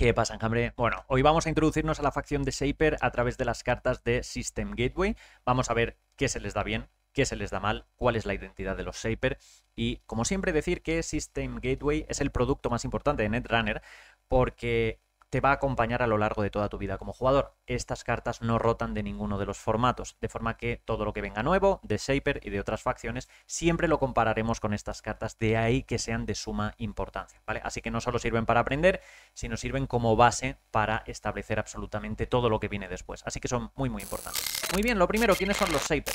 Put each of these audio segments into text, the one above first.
¿Qué pasa, Enjambre? Bueno, hoy vamos a introducirnos a la facción de Shaper a través de las cartas de System Gateway. Vamos a ver qué se les da bien, qué se les da mal, cuál es la identidad de los Shaper y, como siempre, decir que System Gateway es el producto más importante de Netrunner porque te va a acompañar a lo largo de toda tu vida como jugador. Estas cartas no rotan de ninguno de los formatos, de forma que todo lo que venga nuevo, de Shaper y de otras facciones, siempre lo compararemos con estas cartas, de ahí que sean de suma importancia, ¿vale? Así que no solo sirven para aprender, sino sirven como base para establecer absolutamente todo lo que viene después. Así que son muy, muy importantes. Muy bien, lo primero, ¿quiénes son los Shaper?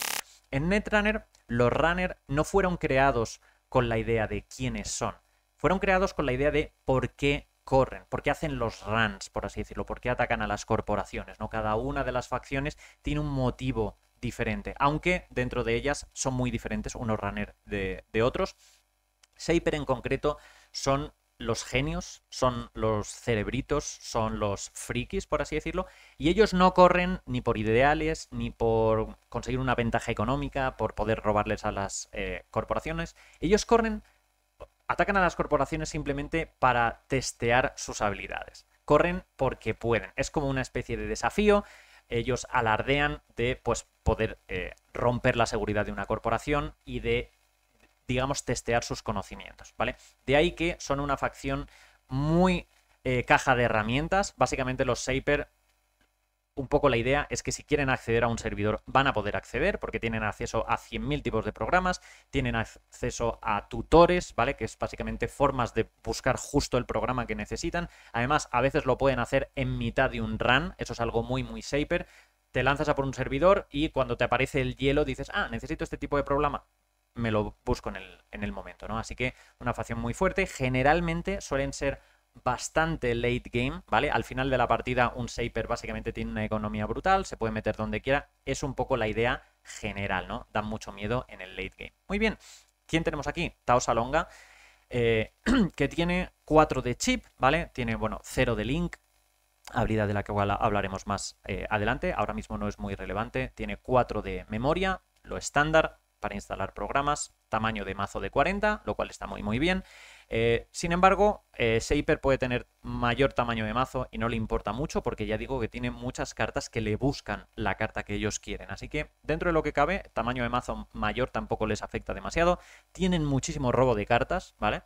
En Netrunner, los Runner no fueron creados con la idea de quiénes son, fueron creados con la idea de por qué corren, por qué hacen los runs, por así decirlo, por qué atacan a las corporaciones, ¿no? Cada una de las facciones tiene un motivo diferente, aunque dentro de ellas son muy diferentes unos runners de, otros. Saper en concreto son los genios, son los cerebritos, son los frikis, por así decirlo, y ellos no corren ni por ideales, ni por conseguir una ventaja económica, por poder robarles a las eh, corporaciones, ellos corren Atacan a las corporaciones simplemente para testear sus habilidades. Corren porque pueden. Es como una especie de desafío. Ellos alardean de pues, poder eh, romper la seguridad de una corporación y de, digamos, testear sus conocimientos. ¿vale? De ahí que son una facción muy eh, caja de herramientas. Básicamente los Saper un poco la idea es que si quieren acceder a un servidor van a poder acceder porque tienen acceso a 100.000 tipos de programas, tienen acceso a tutores, ¿vale? Que es básicamente formas de buscar justo el programa que necesitan. Además, a veces lo pueden hacer en mitad de un run, eso es algo muy, muy shaper. Te lanzas a por un servidor y cuando te aparece el hielo dices, ah, necesito este tipo de programa, me lo busco en el, en el momento, ¿no? Así que una facción muy fuerte. Generalmente suelen ser bastante late game, ¿vale? Al final de la partida un Saper básicamente tiene una economía brutal, se puede meter donde quiera, es un poco la idea general, ¿no? Da mucho miedo en el late game. Muy bien, ¿quién tenemos aquí? Taos longa eh, que tiene 4 de chip, ¿vale? Tiene, bueno, 0 de link, habilidad de la que hablaremos más eh, adelante, ahora mismo no es muy relevante, tiene 4 de memoria, lo estándar para instalar programas, tamaño de mazo de 40, lo cual está muy muy bien. Eh, sin embargo, eh, puede tener mayor tamaño de mazo y no le importa mucho porque ya digo que tiene muchas cartas que le buscan la carta que ellos quieren. Así que dentro de lo que cabe, tamaño de mazo mayor tampoco les afecta demasiado. Tienen muchísimo robo de cartas, ¿vale?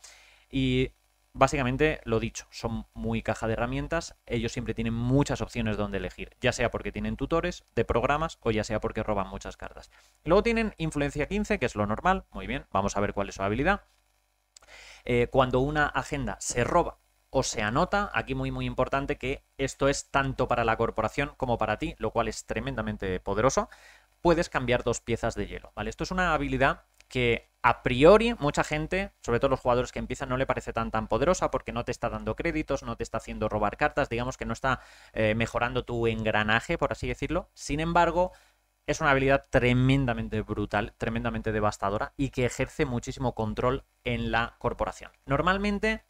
Y Básicamente, lo dicho, son muy caja de herramientas, ellos siempre tienen muchas opciones donde elegir, ya sea porque tienen tutores de programas o ya sea porque roban muchas cartas. Luego tienen influencia 15, que es lo normal, muy bien, vamos a ver cuál es su habilidad. Eh, cuando una agenda se roba o se anota, aquí muy muy importante que esto es tanto para la corporación como para ti, lo cual es tremendamente poderoso, puedes cambiar dos piezas de hielo, ¿vale? Esto es una habilidad que a priori mucha gente, sobre todo los jugadores que empiezan, no le parece tan tan poderosa porque no te está dando créditos, no te está haciendo robar cartas, digamos que no está eh, mejorando tu engranaje, por así decirlo. Sin embargo, es una habilidad tremendamente brutal, tremendamente devastadora y que ejerce muchísimo control en la corporación. Normalmente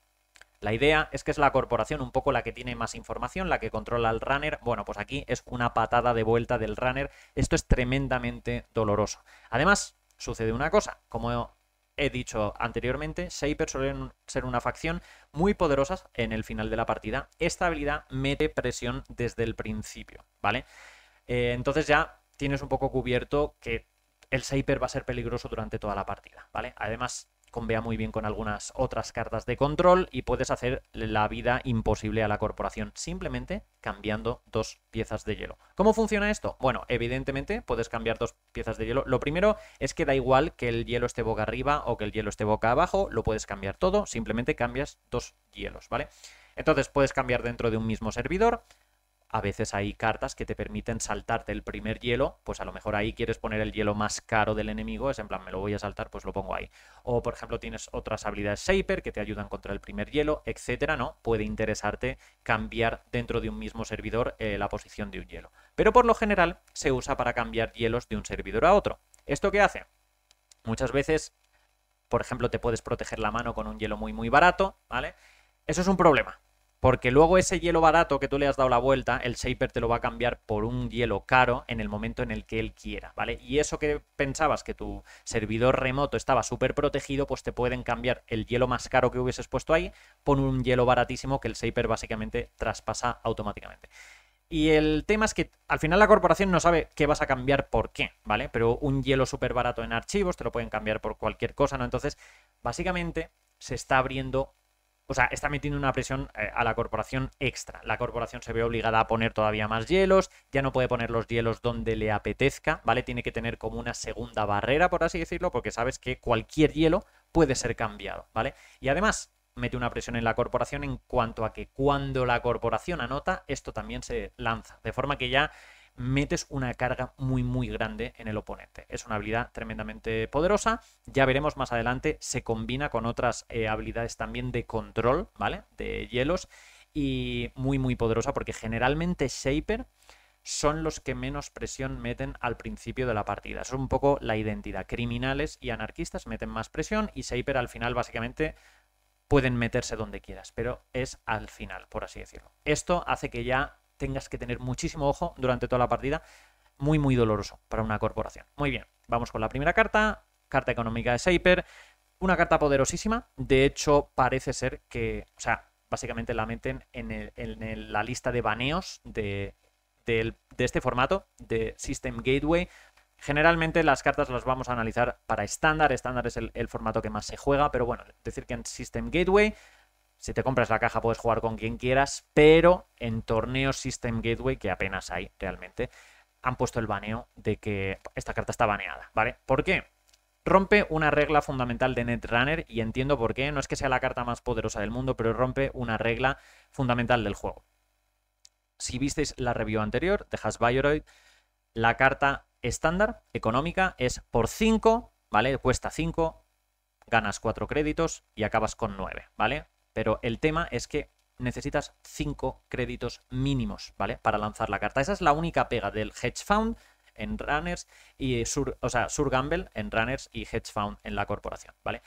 la idea es que es la corporación un poco la que tiene más información, la que controla al runner. Bueno, pues aquí es una patada de vuelta del runner. Esto es tremendamente doloroso. Además, sucede una cosa. Como he dicho anteriormente, Shapers suelen ser una facción muy poderosa en el final de la partida. Esta habilidad mete presión desde el principio, ¿vale? Eh, entonces ya tienes un poco cubierto que el Saper va a ser peligroso durante toda la partida, ¿vale? Además, convea muy bien con algunas otras cartas de control y puedes hacer la vida imposible a la corporación simplemente cambiando dos piezas de hielo. ¿Cómo funciona esto? Bueno, evidentemente puedes cambiar dos piezas de hielo. Lo primero es que da igual que el hielo esté boca arriba o que el hielo esté boca abajo, lo puedes cambiar todo, simplemente cambias dos hielos, ¿vale? Entonces puedes cambiar dentro de un mismo servidor, a veces hay cartas que te permiten saltarte el primer hielo, pues a lo mejor ahí quieres poner el hielo más caro del enemigo, es en plan, me lo voy a saltar, pues lo pongo ahí. O, por ejemplo, tienes otras habilidades Shaper que te ayudan contra el primer hielo, etcétera, ¿no? Puede interesarte cambiar dentro de un mismo servidor eh, la posición de un hielo. Pero por lo general se usa para cambiar hielos de un servidor a otro. ¿Esto qué hace? Muchas veces, por ejemplo, te puedes proteger la mano con un hielo muy, muy barato, ¿vale? Eso es un problema, porque luego ese hielo barato que tú le has dado la vuelta, el Shaper te lo va a cambiar por un hielo caro en el momento en el que él quiera, ¿vale? Y eso que pensabas que tu servidor remoto estaba súper protegido, pues te pueden cambiar el hielo más caro que hubieses puesto ahí por un hielo baratísimo que el Shaper básicamente traspasa automáticamente. Y el tema es que al final la corporación no sabe qué vas a cambiar por qué, ¿vale? Pero un hielo súper barato en archivos te lo pueden cambiar por cualquier cosa, ¿no? Entonces, básicamente se está abriendo o sea, está metiendo una presión eh, a la corporación extra. La corporación se ve obligada a poner todavía más hielos, ya no puede poner los hielos donde le apetezca, ¿vale? Tiene que tener como una segunda barrera, por así decirlo, porque sabes que cualquier hielo puede ser cambiado, ¿vale? Y además, mete una presión en la corporación en cuanto a que cuando la corporación anota, esto también se lanza. De forma que ya metes una carga muy muy grande en el oponente. Es una habilidad tremendamente poderosa, ya veremos más adelante, se combina con otras eh, habilidades también de control, ¿vale? De hielos y muy muy poderosa porque generalmente Shaper son los que menos presión meten al principio de la partida. es un poco la identidad. Criminales y anarquistas meten más presión y Shaper al final básicamente pueden meterse donde quieras, pero es al final, por así decirlo. Esto hace que ya tengas que tener muchísimo ojo durante toda la partida. Muy, muy doloroso para una corporación. Muy bien, vamos con la primera carta, carta económica de Saper. Una carta poderosísima. De hecho, parece ser que, o sea, básicamente la meten en, la lista de baneos de, este formato, de System Gateway. Generalmente las cartas las vamos a analizar para estándar. Estándar es el, formato que más se juega, pero bueno, decir que en System Gateway si te compras la caja puedes jugar con quien quieras, pero en torneos System Gateway, que apenas hay realmente, han puesto el baneo de que esta carta está baneada, ¿vale? ¿Por qué? Rompe una regla fundamental de Netrunner y entiendo por qué. No es que sea la carta más poderosa del mundo, pero rompe una regla fundamental del juego. Si visteis la review anterior de Hasbioroid, la carta estándar, económica, es por 5, ¿vale? Cuesta 5, ganas 4 créditos y acabas con 9, ¿vale? Pero el tema es que necesitas 5 créditos mínimos, ¿vale? Para lanzar la carta. Esa es la única pega del hedge fund en runners y sur, o sea, sur gamble en runners y hedge fund en la corporación, ¿vale?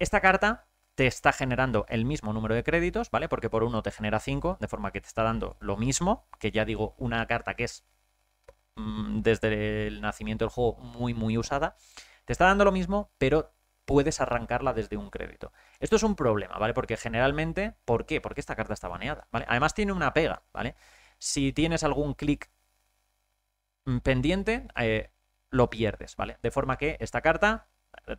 Esta carta te está generando el mismo número de créditos, ¿vale? Porque por uno te genera 5, de forma que te está dando lo mismo, que ya digo, una carta que es mm, desde el nacimiento del juego muy, muy usada. Te está dando lo mismo, pero puedes arrancarla desde un crédito. Esto es un problema, ¿vale? Porque generalmente, ¿por qué? Porque esta carta está baneada, ¿vale? Además tiene una pega, ¿vale? Si tienes algún clic mm, pendiente, eh, lo pierdes, ¿vale? De forma que esta carta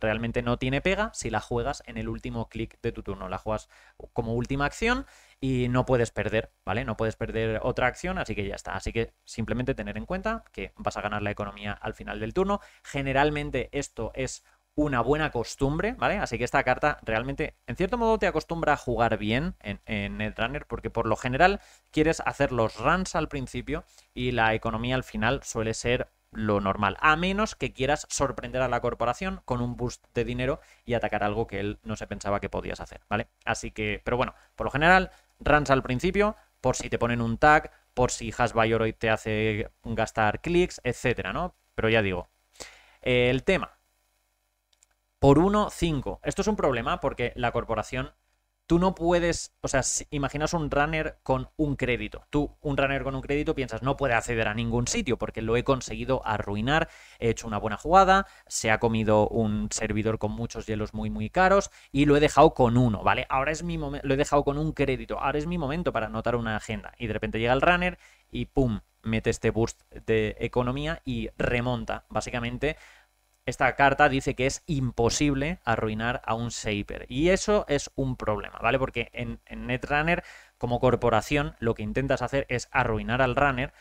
realmente no tiene pega si la juegas en el último clic de tu turno. La juegas como última acción y no puedes perder, ¿vale? No puedes perder otra acción, así que ya está. Así que simplemente tener en cuenta que vas a ganar la economía al final del turno. Generalmente esto es una buena costumbre, ¿vale? Así que esta carta realmente, en cierto modo, te acostumbra a jugar bien en, Netrunner, porque por lo general quieres hacer los runs al principio y la economía al final suele ser lo normal, a menos que quieras sorprender a la corporación con un boost de dinero y atacar algo que él no se pensaba que podías hacer, ¿vale? Así que, pero bueno, por lo general, runs al principio, por si te ponen un tag, por si Hasbayor te hace gastar clics, etcétera, ¿no? Pero ya digo, el tema, por 1.5. Esto es un problema porque la corporación, tú no puedes, o sea, imaginas un runner con un crédito. Tú, un runner con un crédito, piensas, no puede acceder a ningún sitio porque lo he conseguido arruinar, he hecho una buena jugada, se ha comido un servidor con muchos hielos muy, muy caros y lo he dejado con uno, ¿vale? Ahora es mi momento, lo he dejado con un crédito, ahora es mi momento para anotar una agenda. Y de repente llega el runner y ¡pum! mete este boost de economía y remonta. Básicamente esta carta dice que es imposible arruinar a un Saper. Y eso es un problema, ¿vale? Porque en, Netrunner, como corporación, lo que intentas hacer es arruinar al runner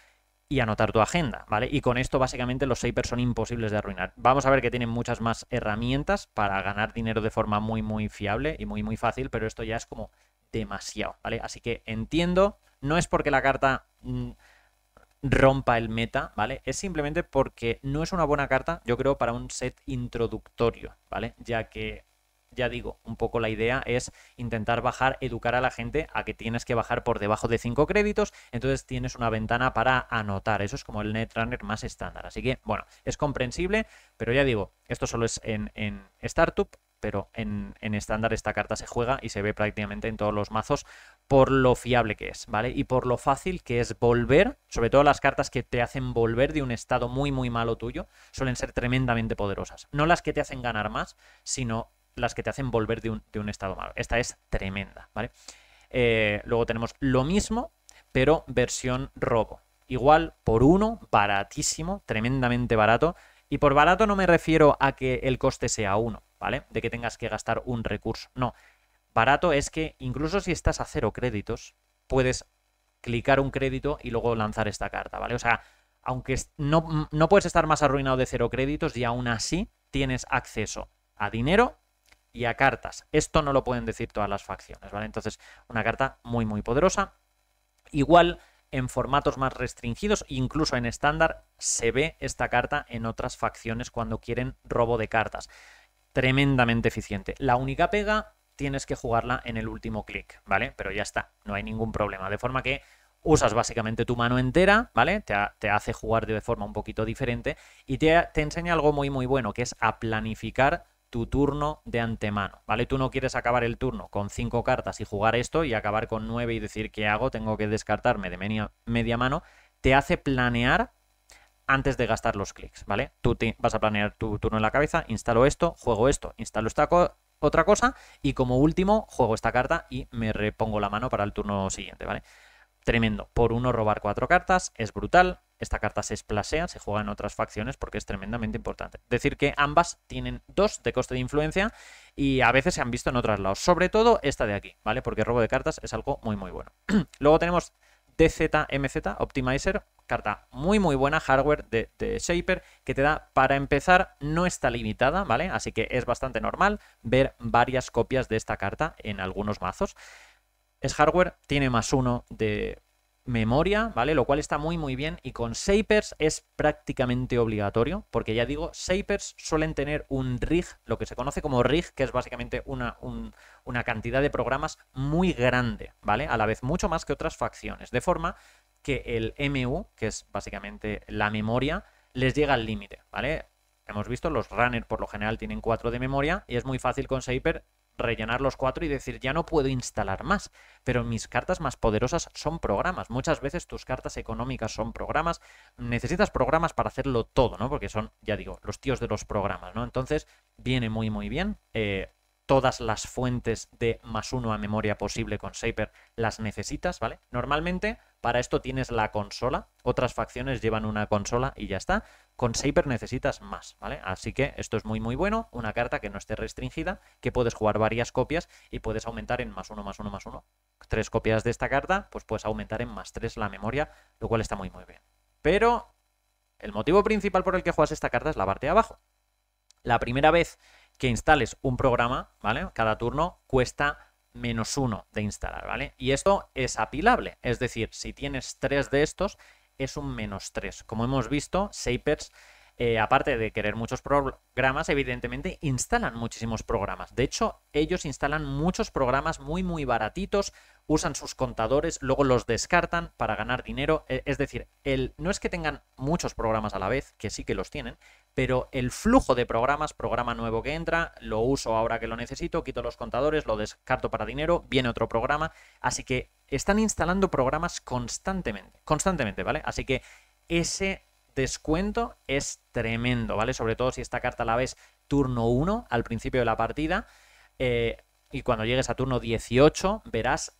y anotar tu agenda, ¿vale? Y con esto básicamente los Sapers son imposibles de arruinar. Vamos a ver que tienen muchas más herramientas para ganar dinero de forma muy, muy fiable y muy, muy fácil, pero esto ya es como demasiado, ¿vale? Así que entiendo, no es porque la carta... Mm, rompa el meta, ¿vale? Es simplemente porque no es una buena carta, yo creo, para un set introductorio, ¿vale? Ya que, ya digo, un poco la idea es intentar bajar, educar a la gente a que tienes que bajar por debajo de 5 créditos, entonces tienes una ventana para anotar, eso es como el Netrunner más estándar, así que, bueno, es comprensible, pero ya digo, esto solo es en, en Startup, pero en, estándar esta carta se juega y se ve prácticamente en todos los mazos por lo fiable que es, ¿vale? Y por lo fácil que es volver, sobre todo las cartas que te hacen volver de un estado muy muy malo tuyo, suelen ser tremendamente poderosas. No las que te hacen ganar más, sino las que te hacen volver de un, estado malo. Esta es tremenda, ¿vale? Eh, luego tenemos lo mismo, pero versión robo. Igual por uno, baratísimo, tremendamente barato. Y por barato no me refiero a que el coste sea uno ¿vale? De que tengas que gastar un recurso. No, barato es que incluso si estás a cero créditos, puedes clicar un crédito y luego lanzar esta carta, ¿vale? O sea, aunque no, puedes estar más arruinado de cero créditos y aún así tienes acceso a dinero y a cartas. Esto no lo pueden decir todas las facciones, ¿vale? Entonces, una carta muy, muy poderosa. Igual en formatos más restringidos, incluso en estándar, se ve esta carta en otras facciones cuando quieren robo de cartas tremendamente eficiente. La única pega tienes que jugarla en el último clic, ¿vale? Pero ya está, no hay ningún problema. De forma que usas básicamente tu mano entera, ¿vale? Te, hace jugar de forma un poquito diferente y te, enseña algo muy, muy bueno, que es a planificar tu turno de antemano, ¿vale? Tú no quieres acabar el turno con cinco cartas y jugar esto y acabar con nueve y decir, ¿qué hago? Tengo que descartarme de media mano. Te hace planear antes de gastar los clics, ¿vale? Tú vas a planear tu turno en la cabeza, instalo esto, juego esto, instalo esta otra cosa y como último juego esta carta y me repongo la mano para el turno siguiente, ¿vale? Tremendo. Por uno robar cuatro cartas es brutal. Esta carta se esplasea, se juega en otras facciones porque es tremendamente importante. Decir que ambas tienen dos de coste de influencia y a veces se han visto en otros lados. Sobre todo esta de aquí, ¿vale? Porque robo de cartas es algo muy muy bueno. Luego tenemos DZMZ, Optimizer, carta muy muy buena, hardware de, Shaper, que te da, para empezar, no está limitada, ¿vale? Así que es bastante normal ver varias copias de esta carta en algunos mazos. Es hardware, tiene más uno de memoria, ¿vale? Lo cual está muy muy bien y con Shapers es prácticamente obligatorio, porque ya digo, Shapers suelen tener un rig, lo que se conoce como rig, que es básicamente una, cantidad de programas muy grande, ¿vale? A la vez mucho más que otras facciones, de forma que el MU, que es básicamente la memoria, les llega al límite, ¿vale? Hemos visto, los runners por lo general tienen 4 de memoria y es muy fácil con Shaper rellenar los cuatro y decir, ya no puedo instalar más. Pero mis cartas más poderosas son programas. Muchas veces tus cartas económicas son programas. Necesitas programas para hacerlo todo, ¿no? Porque son, ya digo, los tíos de los programas, ¿no? Entonces, viene muy, muy bien. Eh, todas las fuentes de más uno a memoria posible con Seiper las necesitas, ¿vale? Normalmente para esto tienes la consola, otras facciones llevan una consola y ya está. Con Seiper necesitas más, ¿vale? Así que esto es muy muy bueno, una carta que no esté restringida, que puedes jugar varias copias y puedes aumentar en más uno, más uno, más uno. Tres copias de esta carta, pues puedes aumentar en más tres la memoria, lo cual está muy muy bien. Pero el motivo principal por el que juegas esta carta es la parte de abajo. La primera vez que instales un programa, ¿vale? Cada turno cuesta menos uno de instalar, ¿vale? Y esto es apilable, es decir, si tienes tres de estos, es un menos tres. Como hemos visto, Shapers, eh, aparte de querer muchos programas, evidentemente instalan muchísimos programas. De hecho, ellos instalan muchos programas muy, muy baratitos, usan sus contadores, luego los descartan para ganar dinero. E, es decir, el, no es que tengan muchos programas a la vez, que sí que los tienen, pero el flujo de programas, programa nuevo que entra, lo uso ahora que lo necesito, quito los contadores, lo descarto para dinero, viene otro programa, así que están instalando programas constantemente, constantemente, ¿vale? Así que ese descuento es tremendo, ¿vale? Sobre todo si esta carta la ves turno 1 al principio de la partida eh, y cuando llegues a turno 18 verás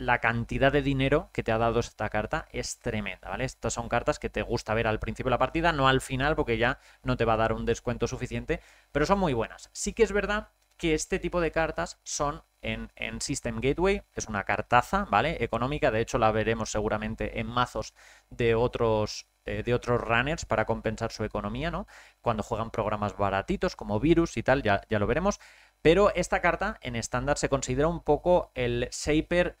la cantidad de dinero que te ha dado esta carta es tremenda, ¿vale? Estas son cartas que te gusta ver al principio de la partida, no al final, porque ya no te va a dar un descuento suficiente, pero son muy buenas. Sí que es verdad que este tipo de cartas son en, en, System Gateway, es una cartaza, ¿vale? Económica, de hecho la veremos seguramente en mazos de otros, eh, de otros runners para compensar su economía, ¿no? Cuando juegan programas baratitos como Virus y tal, ya, ya lo veremos. Pero esta carta en estándar se considera un poco el Shaper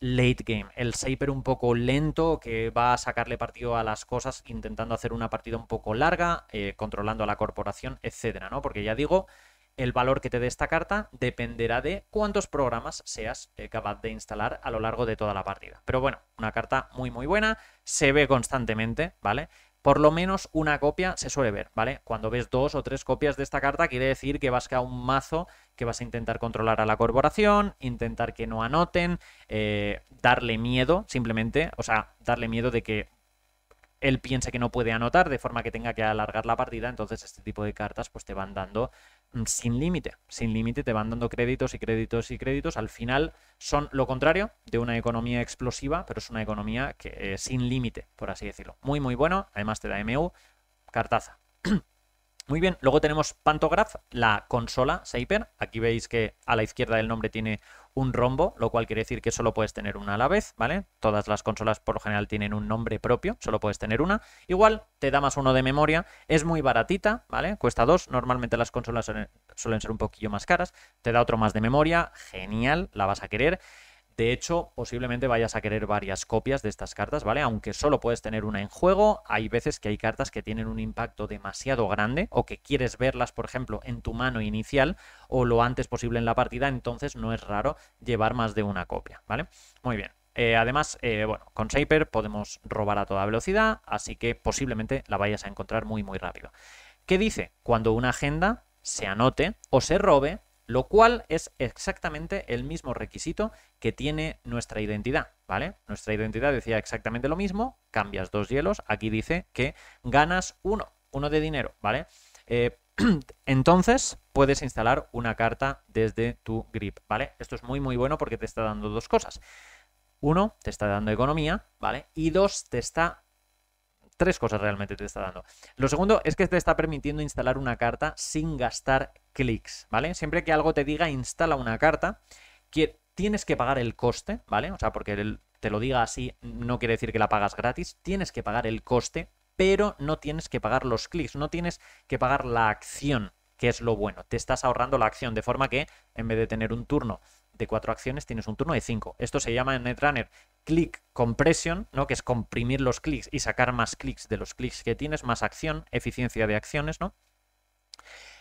late game, el Saper un poco lento que va a sacarle partido a las cosas intentando hacer una partida un poco larga, eh, controlando a la corporación, etcétera, ¿no? Porque ya digo, el valor que te dé esta carta dependerá de cuántos programas seas eh, capaz de instalar a lo largo de toda la partida. Pero bueno, una carta muy muy buena, se ve constantemente, ¿vale? Por lo menos una copia se suele ver, ¿vale? Cuando ves dos o tres copias de esta carta quiere decir que vas a un mazo que vas a intentar controlar a la corporación, intentar que no anoten, eh, darle miedo, simplemente, o sea, darle miedo de que él piense que no puede anotar, de forma que tenga que alargar la partida, entonces este tipo de cartas pues te van dando mm, sin límite, sin límite te van dando créditos y créditos y créditos, al final son lo contrario de una economía explosiva, pero es una economía que eh, sin límite, por así decirlo. Muy muy bueno, además te da MU, cartaza. Muy bien, luego tenemos Pantograph, la consola Saper. Aquí veis que a la izquierda del nombre tiene un rombo, lo cual quiere decir que solo puedes tener una a la vez, ¿vale? Todas las consolas por lo general tienen un nombre propio, solo puedes tener una. Igual te da más uno de memoria, es muy baratita, ¿vale? Cuesta dos, normalmente las consolas suelen ser un poquillo más caras, te da otro más de memoria, genial, la vas a querer. De hecho, posiblemente vayas a querer varias copias de estas cartas, ¿vale? Aunque solo puedes tener una en juego, hay veces que hay cartas que tienen un impacto demasiado grande o que quieres verlas, por ejemplo, en tu mano inicial o lo antes posible en la partida, entonces no es raro llevar más de una copia, ¿vale? Muy bien. Eh, además, eh, bueno, con Shaper podemos robar a toda velocidad, así que posiblemente la vayas a encontrar muy, muy rápido. ¿Qué dice? Cuando una agenda se anote o se robe lo cual es exactamente el mismo requisito que tiene nuestra identidad, ¿vale? Nuestra identidad decía exactamente lo mismo, cambias dos hielos, aquí dice que ganas uno, uno de dinero, ¿vale? Eh, entonces puedes instalar una carta desde tu grip, ¿vale? Esto es muy muy bueno porque te está dando dos cosas. Uno, te está dando economía, ¿vale? Y dos, te está tres cosas realmente te está dando. Lo segundo es que te está permitiendo instalar una carta sin gastar clics, ¿vale? Siempre que algo te diga instala una carta, que tienes que pagar el coste, ¿vale? O sea, porque te lo diga así no quiere decir que la pagas gratis, tienes que pagar el coste, pero no tienes que pagar los clics, no tienes que pagar la acción, que es lo bueno. Te estás ahorrando la acción, de forma que en vez de tener un turno de cuatro acciones, tienes un turno de cinco. Esto se llama en Netrunner click compression, ¿no? Que es comprimir los clics y sacar más clics de los clics que tienes, más acción, eficiencia de acciones, ¿no?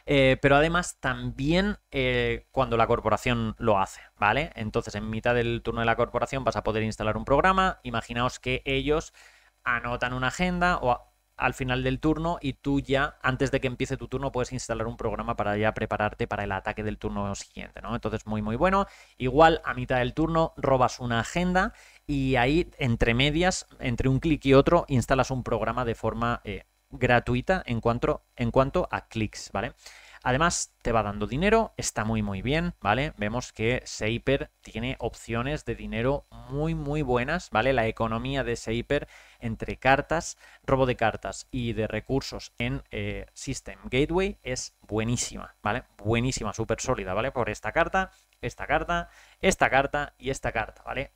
Eh, pero además también eh, cuando la corporación lo hace, ¿vale? Entonces en mitad del turno de la corporación vas a poder instalar un programa, imaginaos que ellos anotan una agenda o al final del turno y tú ya, antes de que empiece tu turno, puedes instalar un programa para ya prepararte para el ataque del turno siguiente, ¿no? Entonces muy muy bueno. Igual a mitad del turno robas una agenda y ahí entre medias, entre un clic y otro, instalas un programa de forma... Eh, gratuita en cuanto, en cuanto a clics, ¿vale? Además, te va dando dinero, está muy muy bien, ¿vale? Vemos que Saper tiene opciones de dinero muy muy buenas, ¿vale? La economía de Saper entre cartas, robo de cartas y de recursos en eh, System Gateway es buenísima, ¿vale? Buenísima, súper sólida, ¿vale? Por esta carta, esta carta, esta carta y esta carta, ¿vale?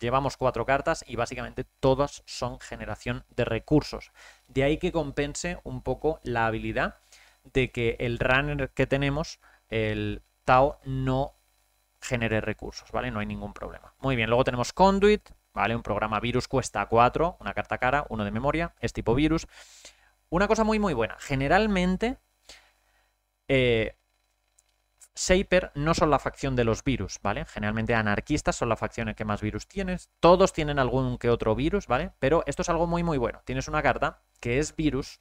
Llevamos cuatro cartas y básicamente todas son generación de recursos. De ahí que compense un poco la habilidad de que el runner que tenemos, el Tao, no genere recursos, ¿vale? No hay ningún problema. Muy bien, luego tenemos Conduit, ¿vale? Un programa virus cuesta cuatro, una carta cara, uno de memoria, es tipo virus. Una cosa muy muy buena, generalmente... Eh, Shaper no son la facción de los virus, ¿vale? Generalmente anarquistas son facción en que más virus tienes. Todos tienen algún que otro virus, ¿vale? Pero esto es algo muy, muy bueno. Tienes una carta que es virus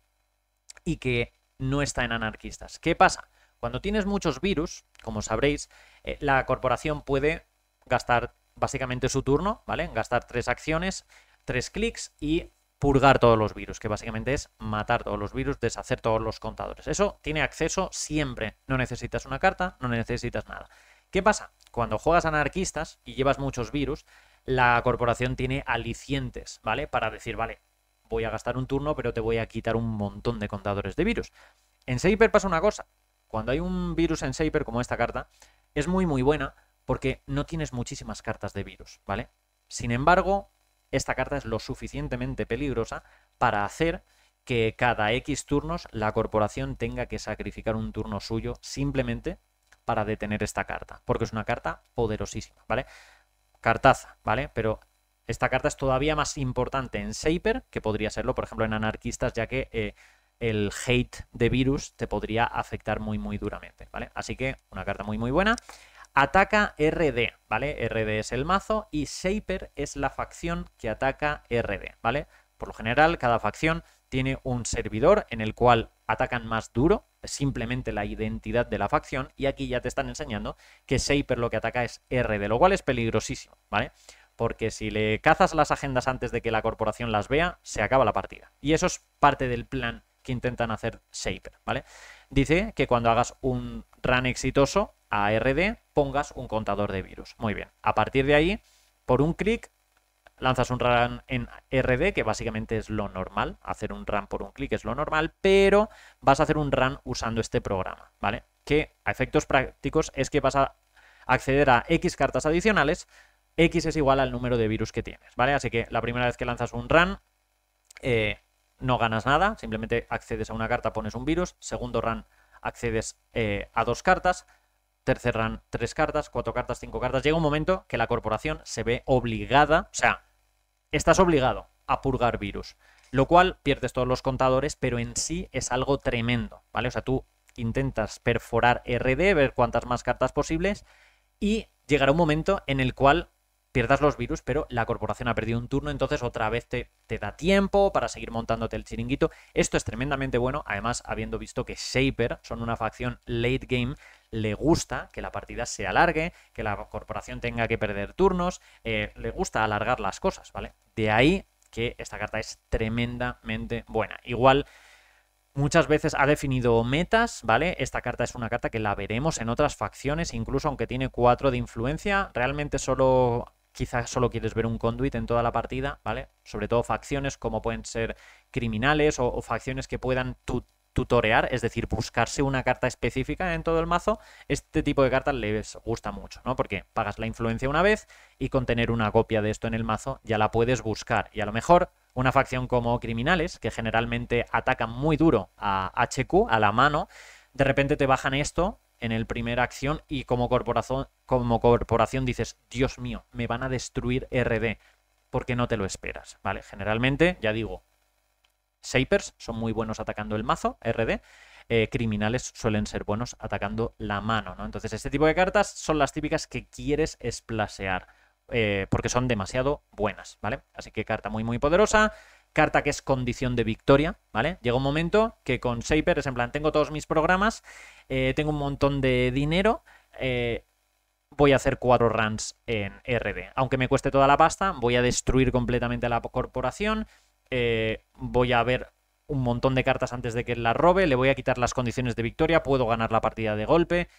y que no está en anarquistas. ¿Qué pasa? Cuando tienes muchos virus, como sabréis, eh, la corporación puede gastar básicamente su turno, ¿vale? Gastar tres acciones, tres clics y purgar todos los virus, que básicamente es matar todos los virus, deshacer todos los contadores. Eso tiene acceso siempre. No necesitas una carta, no necesitas nada. ¿Qué pasa? Cuando juegas anarquistas y llevas muchos virus, la corporación tiene alicientes, ¿vale? Para decir, vale, voy a gastar un turno, pero te voy a quitar un montón de contadores de virus. En Shaper pasa una cosa. Cuando hay un virus en Shaper como esta carta, es muy muy buena porque no tienes muchísimas cartas de virus, ¿vale? Sin embargo, esta carta es lo suficientemente peligrosa para hacer que cada X turnos la corporación tenga que sacrificar un turno suyo simplemente para detener esta carta, porque es una carta poderosísima, ¿vale? Cartaza, ¿vale? Pero esta carta es todavía más importante en Saper, que podría serlo, por ejemplo, en Anarquistas, ya que eh, el hate de virus te podría afectar muy, muy duramente, ¿vale? Así que una carta muy, muy buena. Ataca RD, ¿vale? RD es el mazo y Shaper es la facción que ataca RD, ¿vale? Por lo general, cada facción tiene un servidor en el cual atacan más duro, simplemente la identidad de la facción, y aquí ya te están enseñando que Shaper lo que ataca es RD, lo cual es peligrosísimo, ¿vale? Porque si le cazas las agendas antes de que la corporación las vea, se acaba la partida. Y eso es parte del plan que intentan hacer Shaper, ¿vale? Dice que cuando hagas un run exitoso a RD, pongas un contador de virus. Muy bien. A partir de ahí, por un clic, lanzas un run en RD, que básicamente es lo normal. Hacer un run por un clic es lo normal, pero vas a hacer un run usando este programa, ¿vale? Que a efectos prácticos es que vas a acceder a X cartas adicionales. X es igual al número de virus que tienes, ¿vale? Así que la primera vez que lanzas un run, eh, no ganas nada, simplemente accedes a una carta, pones un virus. Segundo run, accedes eh, a dos cartas. Cerran tres cartas, cuatro cartas, cinco cartas. Llega un momento que la corporación se ve obligada, o sea, estás obligado a purgar virus, lo cual pierdes todos los contadores, pero en sí es algo tremendo, ¿vale? O sea, tú intentas perforar RD, ver cuántas más cartas posibles y llegará un momento en el cual pierdas los virus, pero la corporación ha perdido un turno, entonces otra vez te, da tiempo para seguir montándote el chiringuito. Esto es tremendamente bueno, además habiendo visto que Shaper son una facción late game, le gusta que la partida se alargue, que la corporación tenga que perder turnos, eh, le gusta alargar las cosas, ¿vale? De ahí que esta carta es tremendamente buena. Igual... Muchas veces ha definido metas, ¿vale? Esta carta es una carta que la veremos en otras facciones, incluso aunque tiene 4 de influencia, realmente solo quizás solo quieres ver un conduit en toda la partida, ¿vale? Sobre todo facciones como pueden ser criminales o, facciones que puedan tutorear, es decir, buscarse una carta específica en todo el mazo, este tipo de cartas les gusta mucho, ¿no? Porque pagas la influencia una vez y con tener una copia de esto en el mazo ya la puedes buscar. Y a lo mejor una facción como criminales, que generalmente atacan muy duro a HQ, a la mano, de repente te bajan esto en el primer acción y como corporación, como corporación dices, Dios mío, me van a destruir RD, porque no te lo esperas, ¿vale? Generalmente, ya digo, Shapers son muy buenos atacando el mazo, RD, eh, criminales suelen ser buenos atacando la mano, ¿no? Entonces, este tipo de cartas son las típicas que quieres esplasear, eh, porque son demasiado buenas, ¿vale? Así que carta muy, muy poderosa carta que es condición de victoria, ¿vale? Llega un momento que con Shaper es en plan, tengo todos mis programas, eh, tengo un montón de dinero, eh, voy a hacer cuatro runs en RD. Aunque me cueste toda la pasta, voy a destruir completamente la corporación, eh, voy a ver un montón de cartas antes de que la robe, le voy a quitar las condiciones de victoria, puedo ganar la partida de golpe.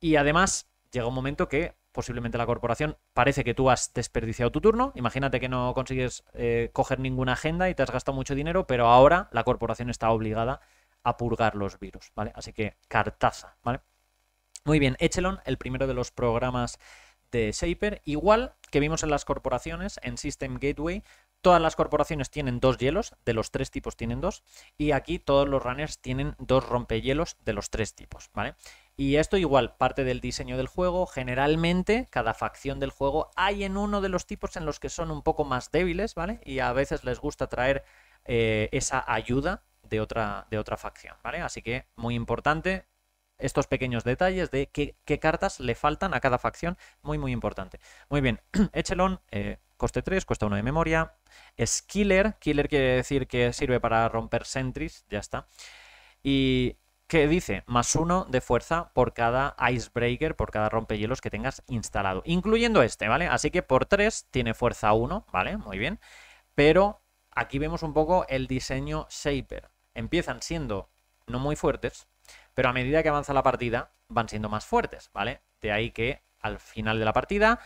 Y además llega un momento que posiblemente la corporación, parece que tú has desperdiciado tu turno. Imagínate que no consigues eh, coger ninguna agenda y te has gastado mucho dinero, pero ahora la corporación está obligada a purgar los virus, ¿vale? Así que cartaza, ¿vale? Muy bien, Echelon, el primero de los programas de Shaper, igual que vimos en las corporaciones, en System Gateway, Todas las corporaciones tienen dos hielos, de los tres tipos tienen dos, y aquí todos los runners tienen dos rompehielos de los tres tipos, ¿vale? Y esto igual, parte del diseño del juego. Generalmente, cada facción del juego hay en uno de los tipos en los que son un poco más débiles, ¿vale? Y a veces les gusta traer eh, esa ayuda de otra, de otra facción, ¿vale? Así que muy importante estos pequeños detalles de qué, cartas le faltan a cada facción, muy muy importante. Muy bien, Echelon, eh, coste 3, cuesta 1 de memoria. Es Killer, Killer quiere decir que sirve para romper sentries, ya está. Y que dice más uno de fuerza por cada icebreaker, por cada rompehielos que tengas instalado, incluyendo este, ¿vale? Así que por tres tiene fuerza 1, ¿vale? Muy bien. Pero aquí vemos un poco el diseño Shaper. Empiezan siendo no muy fuertes, pero a medida que avanza la partida van siendo más fuertes, ¿vale? De ahí que al final de la partida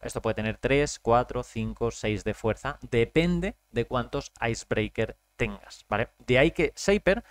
esto puede tener 3, 4, 5, 6 de fuerza, depende de cuántos icebreaker tengas, ¿vale? De ahí que Shaper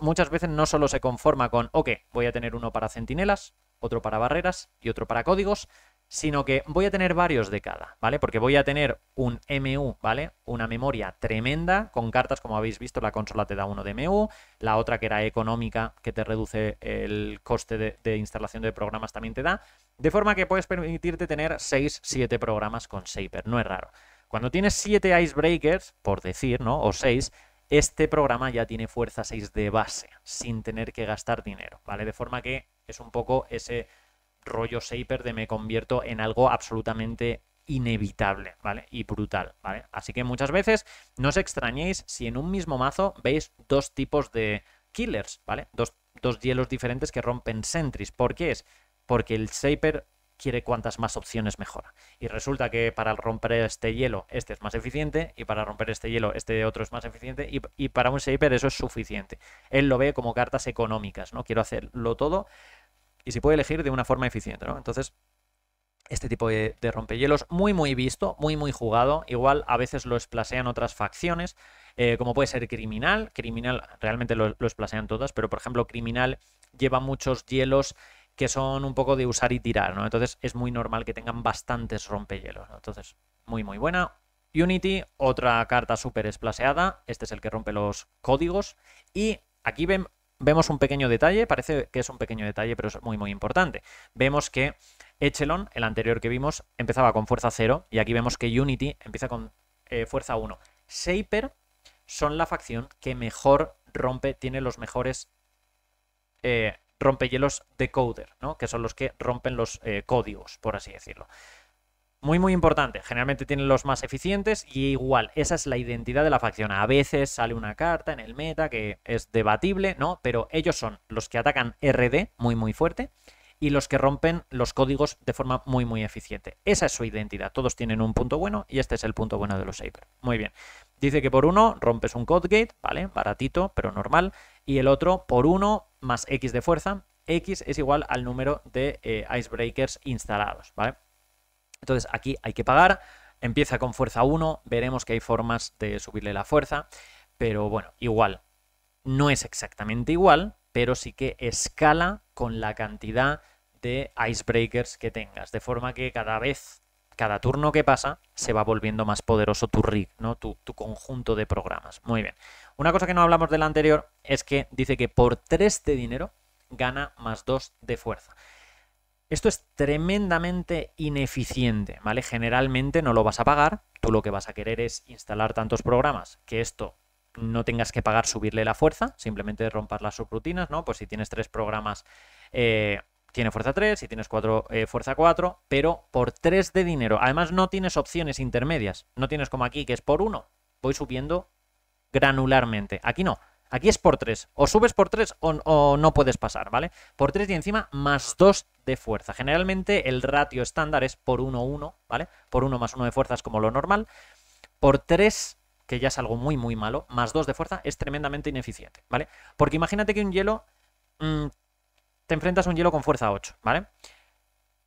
muchas veces no solo se conforma con, ok, voy a tener uno para centinelas, otro para barreras y otro para códigos, sino que voy a tener varios de cada, ¿vale? Porque voy a tener un MU, ¿vale? Una memoria tremenda con cartas, como habéis visto, la consola te da uno de MU, la otra que era económica, que te reduce el coste de, de instalación de programas, también te da, de forma que puedes permitirte tener 6, 7 programas con Shaper, no es raro. Cuando tienes 7 icebreakers, por decir, ¿no? O 6, este programa ya tiene fuerza 6 de base, sin tener que gastar dinero, ¿vale? De forma que es un poco ese rollo Shaper de me convierto en algo absolutamente inevitable, ¿vale? Y brutal, ¿vale? Así que muchas veces no os extrañéis si en un mismo mazo veis dos tipos de killers, ¿vale? Dos, dos hielos diferentes que rompen sentries. ¿Por qué es? Porque el Shaper quiere cuantas más opciones mejora. Y resulta que para romper este hielo, este es más eficiente, y para romper este hielo, este otro es más eficiente, y, para un shaper eso es suficiente. Él lo ve como cartas económicas, ¿no? Quiero hacerlo todo y si puede elegir de una forma eficiente, ¿no? Entonces, este tipo de, rompehielos, muy, muy visto, muy, muy jugado. Igual a veces lo esplasean otras facciones. Eh, como puede ser criminal. Criminal realmente lo, lo, esplasean todas, pero por ejemplo, criminal lleva muchos hielos que son un poco de usar y tirar, ¿no? Entonces es muy normal que tengan bastantes rompehielos, ¿no? Entonces, muy, muy buena. Unity, otra carta súper esplaseada, este es el que rompe los códigos. Y aquí vemos un pequeño detalle, parece que es un pequeño detalle, pero es muy, muy importante. Vemos que Echelon, el anterior que vimos, empezaba con fuerza 0 y aquí vemos que Unity empieza con eh, fuerza 1. Shaper son la facción que mejor rompe, tiene los mejores eh, rompehielos decoder, ¿no? que son los que rompen los eh, códigos, por así decirlo. Muy, muy importante. Generalmente tienen los más eficientes y igual, esa es la identidad de la facción. A veces sale una carta en el meta que es debatible, ¿no? Pero ellos son los que atacan RD muy, muy fuerte y los que rompen los códigos de forma muy, muy eficiente. Esa es su identidad. Todos tienen un punto bueno y este es el punto bueno de los Saber. Muy bien. Dice que por uno rompes un codegate, ¿vale? Baratito, pero normal. Y el otro por uno más X de fuerza, X es igual al número de eh, icebreakers instalados, ¿vale? Entonces aquí hay que pagar, empieza con fuerza 1, veremos que hay formas de subirle la fuerza, pero bueno, igual, no es exactamente igual, pero sí que escala con la cantidad de icebreakers que tengas, de forma que cada vez, cada turno que pasa, se va volviendo más poderoso tu rig, ¿no? tu, tu conjunto de programas. Muy bien. Una cosa que no hablamos de la anterior es que dice que por 3 de dinero gana más 2 de fuerza. Esto es tremendamente ineficiente, ¿vale? Generalmente no lo vas a pagar, tú lo que vas a querer es instalar tantos programas que esto no tengas que pagar subirle la fuerza, simplemente romper las subrutinas, ¿no? Pues si tienes tres programas, eh, tiene fuerza 3, si tienes 4, eh, fuerza 4, pero por 3 de dinero. Además, no tienes opciones intermedias, no tienes como aquí que es por 1, voy subiendo granularmente. Aquí no. Aquí es por 3. O subes por 3 o, no puedes pasar, ¿vale? Por 3 y encima más 2 de fuerza. Generalmente el ratio estándar es por 1, 1, ¿vale? Por 1 más 1 de fuerza es como lo normal. Por 3, que ya es algo muy, muy malo, más 2 de fuerza es tremendamente ineficiente, ¿vale? Porque imagínate que un hielo... Mm, te enfrentas a un hielo con fuerza 8, ¿vale?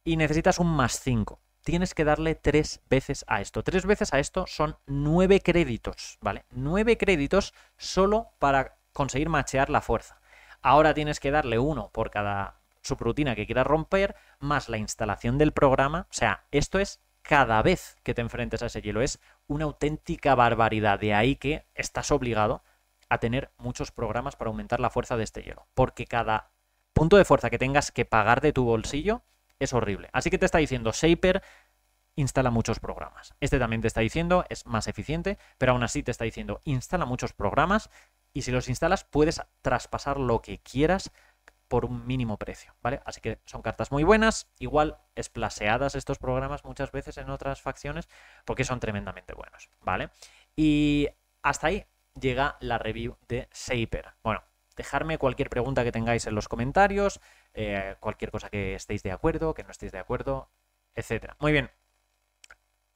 Y necesitas un más 5 tienes que darle tres veces a esto. Tres veces a esto son nueve créditos, ¿vale? Nueve créditos solo para conseguir machear la fuerza. Ahora tienes que darle uno por cada subrutina que quieras romper, más la instalación del programa. O sea, esto es cada vez que te enfrentes a ese hielo. Es una auténtica barbaridad. De ahí que estás obligado a tener muchos programas para aumentar la fuerza de este hielo. Porque cada punto de fuerza que tengas que pagar de tu bolsillo es horrible. Así que te está diciendo Shaper instala muchos programas. Este también te está diciendo es más eficiente, pero aún así te está diciendo instala muchos programas y si los instalas puedes traspasar lo que quieras por un mínimo precio, ¿vale? Así que son cartas muy buenas, igual esplaseadas estos programas muchas veces en otras facciones porque son tremendamente buenos, ¿vale? Y hasta ahí llega la review de Shaper. Bueno, dejarme cualquier pregunta que tengáis en los comentarios, eh, cualquier cosa que estéis de acuerdo, que no estéis de acuerdo, etc. Muy bien,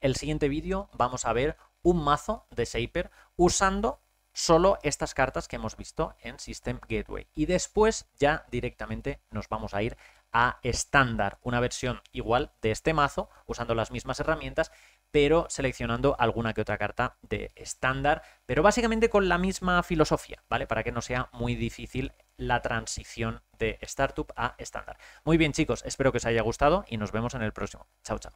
el siguiente vídeo vamos a ver un mazo de Shaper usando solo estas cartas que hemos visto en System Gateway. Y después ya directamente nos vamos a ir a estándar, una versión igual de este mazo, usando las mismas herramientas, pero seleccionando alguna que otra carta de estándar, pero básicamente con la misma filosofía, ¿vale? Para que no sea muy difícil la transición de startup a estándar. Muy bien chicos, espero que os haya gustado y nos vemos en el próximo. Chao, chao.